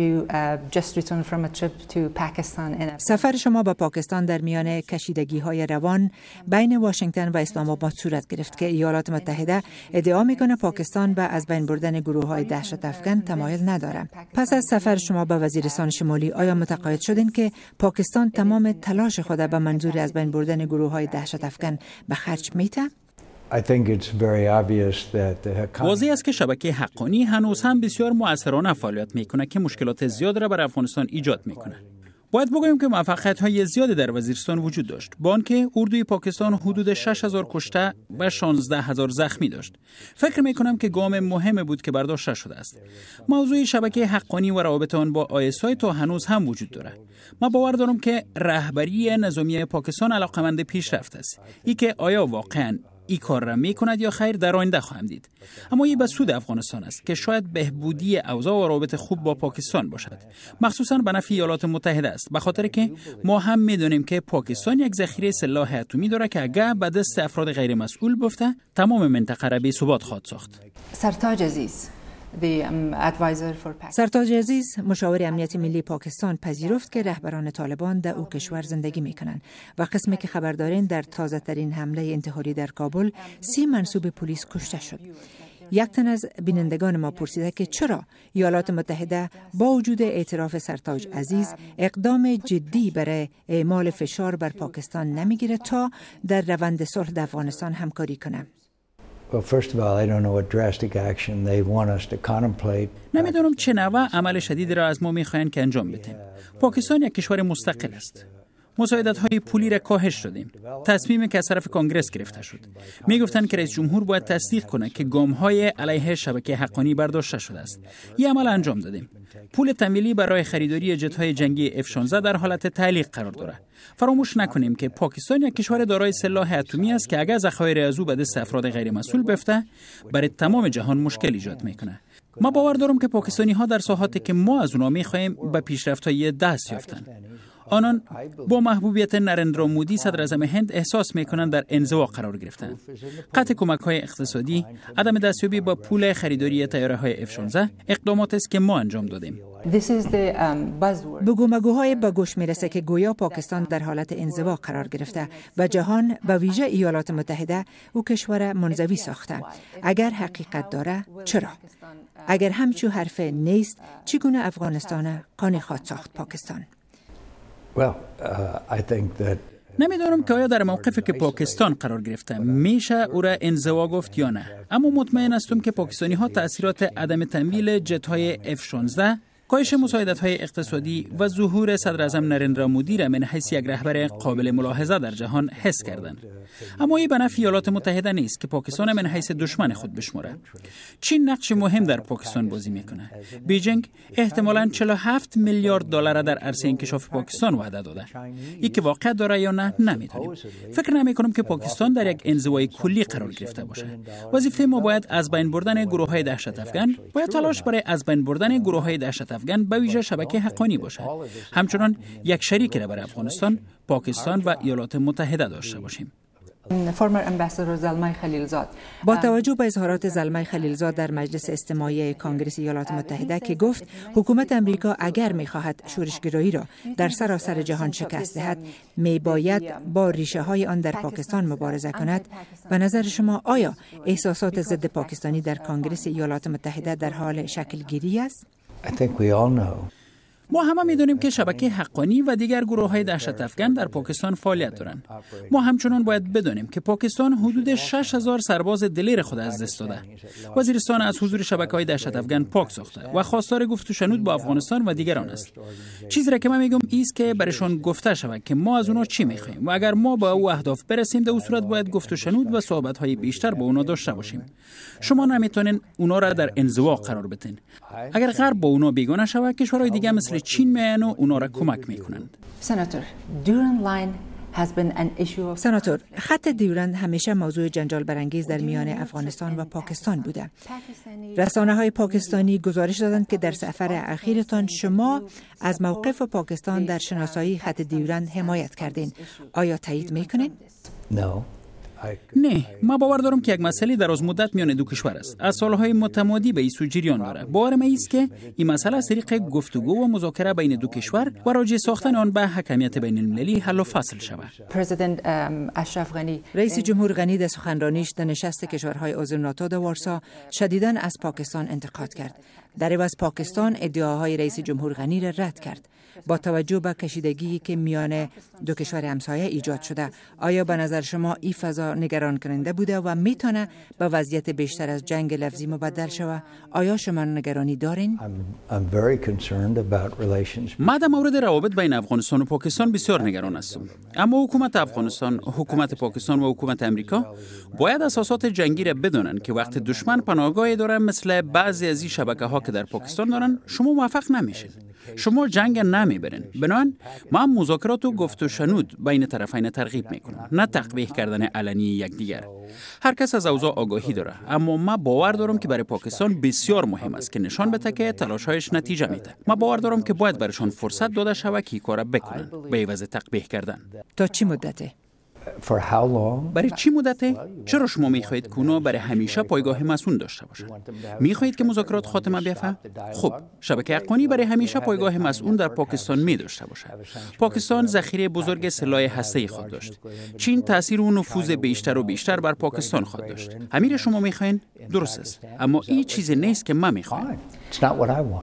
Uh, سفر شما به پاکستان در میان کشیدگی های روان بین واشنگتن و اسلام آباد صورت گرفت که ایالات متحده ادعا میکنه پاکستان به از بین بردن گروه های دهشت افغان تمایل نداره پس از سفر شما به وزیرستان شمالی آیا متقاعد شدین که پاکستان تمام تلاش خود به منظور از بین بردن گروه های دهشت افغان به خرج میته واضح است که شبکه حقانی هنوز هم بسیار مؤثرانه فعالیت می میکنه که مشکلات زیاد را بر افغانستان ایجاد میکنه. باید بگویم که موفقیت های زیادی در وزیرستان وجود داشت با آنکه اردوی پاکستان حدود 6000 کشته و 16000 زخمی داشت فکر می کنم که گام مهمی بود که برداشته شده است موضوع شبکه حقانی و روابط آن با آیسای تا هنوز هم وجود دارد ما باور دارم که رهبری نظامی پاکستان علاقمند پیشرفت است ای که آیا واقعا ای کار را می یا خیر در آینده خواهم دید اما این به سود افغانستان است که شاید بهبودی اوضاع و رابط خوب با پاکستان باشد مخصوصا به نفع ایالات متحده است به خاطر که ما هم میدانیم که پاکستان یک ذخیره سلاح اتمی داره که اگر به دست افراد غیر مسئول بفته تمام منطقه را به ثبات خواهد ساخت سرتاج عزیز Um, سرتاج عزیز مشاور امنیت ملی پاکستان پذیرفت که رهبران طالبان در او کشور زندگی می کنند و قسمی که خبردارین در تازه ترین حمله انتحاری در کابل سی منصوب پلیس کشته شد یک تن از بینندگان ما پرسیده که چرا ایالات متحده با وجود اعتراف سرتاج عزیز اقدام جدی برای اعمال فشار بر پاکستان نمیگیره تا در روند صلح در افغانستان همکاری کنه Well, first of all, I don't know what drastic action they want us to contemplate. نمیدونم چه نوع عمل شدید را از ما میخواهند که انجام بدیم. پاکستان یک کشور مستقل است. مساعدت های پولی را کاهش دادیم. تصمیم که از طرف کنگرس گرفته شد می گفتن که رئیس جمهور باید تصدیق کنه که گام های علیه شبکه حقانی برداشته شده است این عمل انجام دادیم پول تمیلی برای خریداری جت های جنگی F16 در حالت تعلیق قرار داره فراموش نکنیم که پاکستان یک کشور دارای سلاح اتمی است که اگر ذخایر از او به دست افراد غیرمسئول بفته برای تمام جهان مشکل ایجاد میکنه ما باور دارم که پاکستانی ها در ساحاتی که ما از اونا میخواهیم به پیشرفت های دست یافتن آنان با محبوبیت نرندرا مودی صدر اعظم هند احساس می کنند در انزوا قرار گرفتند قطع کمک های اقتصادی عدم دستیابی با پول خریداری تیاره های اف 16 اقدامات است که ما انجام دادیم um, به گمگوهای به گوش میرسه که گویا پاکستان در حالت انزوا قرار گرفته و جهان به ویژه ایالات متحده او کشور منزوی ساخته اگر حقیقت داره چرا اگر همچو حرف نیست چگونه افغانستان قانع خواد ساخت پاکستان Uh, نمیدانم که آیا در موقف که پاکستان قرار گرفته میشه او را انزوا گفت یا نه اما مطمئن هستم که پاکستانی ها تاثیرات عدم تمویل جت های F-16 کاهش مساعدت های اقتصادی و ظهور صدر اعظم را مودی را من حیث یک رهبر قابل ملاحظه در جهان حس کردند اما این به نفع ایالات متحده نیست که پاکستان من حیث دشمن خود بشمرد چین نقش مهم در پاکستان بازی میکنه بیجینگ احتمالا 47 میلیارد دلار در عرصه انکشاف پاکستان وعده داده ای که واقع داره یا نه نمیدانیم فکر نمی کنم که پاکستان در یک انزوای کلی قرار گرفته باشه وظیفه ما باید از بین بردن گروه های دهشت افغان باید تلاش برای از بین بردن گروه های افغان به ویژه شبکه حقانی باشد همچنان یک شریک را برای افغانستان پاکستان و ایالات متحده داشته باشیم با توجه به اظهارات زلمه خلیلزاد در مجلس استماعی کانگریس ایالات متحده که گفت حکومت امریکا اگر میخواهد شورشگرایی را در سراسر جهان شکست دهد می باید با ریشه های آن در پاکستان مبارزه کند و نظر شما آیا احساسات ضد پاکستانی در کانگریس ایالات متحده در حال شکل گیری است I think we all know. ما همه دونیم که شبکه حقانی و دیگر گروه های دهشت افغان در پاکستان فعالیت دارند ما همچنان باید بدانیم که پاکستان حدود 6000 سرباز دلیر خود از دست داده وزیرستان از حضور شبکه های دهشت افغان پاک ساخته و خواستار گفت و شنود با افغانستان و دیگران است چیزی را که من میگم ایست که برشان گفته شود که ما از اونا چی میخواهیم و اگر ما با او اهداف برسیم در صورت باید گفت و شنود و صحبت های بیشتر با اونا داشته باشیم شما نمیتونین اونا را در انزوا قرار بتین اگر غرب با اونا بیگانه شود کشورهای دیگه مثل چین میان و اونا را کمک میکنند سناتور خط دیورند همیشه موضوع جنجال برانگیز در میان افغانستان و پاکستان بوده رسانه های پاکستانی گزارش دادند که در سفر اخیرتان شما از موقف پاکستان در شناسایی خط دیورند حمایت کردین آیا تایید میکنین؟ نه ما باور دارم که یک مسئله از مدت میان دو کشور است از سالهای متمادی به ایسو جریان داره باور ما است که این مسئله از طریق گفتگو و مذاکره بین دو کشور و راجع ساختن آن به حکمیت بین المللی حل و فصل شود um, رئیس جمهور غنی در سخنرانیش در نشست کشورهای عضو ناتو در وارسا شدیدا از پاکستان انتقاد کرد در عوض پاکستان ادعاهای رئیس جمهور غنی را رد کرد با توجه به کشیدگی که میان دو کشور همسایه ایجاد شده آیا به نظر شما این فضا نگران کننده بوده و میتونه به وضعیت بیشتر از جنگ لفظی مبدل شود آیا شما نگرانی دارین ما در مورد روابط بین افغانستان و پاکستان بسیار نگران هستم اما حکومت افغانستان حکومت پاکستان و حکومت امریکا باید اساسات جنگی را بدانند که وقت دشمن پناهگاهی داره مثل بعضی از این شبکه ها که در پاکستان دارن شما موفق نمیشید. شما جنگ نمیبرین بنان ما مذاکرات و گفت و شنود بین طرفین ترغیب میکنم نه تقبیه کردن علنی یکدیگر هر کس از اوضاع آگاهی داره اما ما باور دارم که برای پاکستان بسیار مهم است که نشان بده که هایش نتیجه میده ما باور دارم که باید برشان فرصت داده شود که کار بکنن به عوض تقبیه کردن تا چی مدته برای چی مدته؟ چرا شما می میخواهید کونا برای همیشه پایگاه مسون داشته باشد؟ میخواهید که مذاکرات خاتمه بیفه؟ خب، شبکه حقانی برای همیشه پایگاه مسئول در پاکستان می داشته باشد. پاکستان ذخیره بزرگ سلاح هسته خود داشت. چین تاثیر و نفوذ بیشتر و بیشتر بر پاکستان خود داشت. امیر شما میخواین؟ درست است. اما این چیزی نیست که من میخواهم.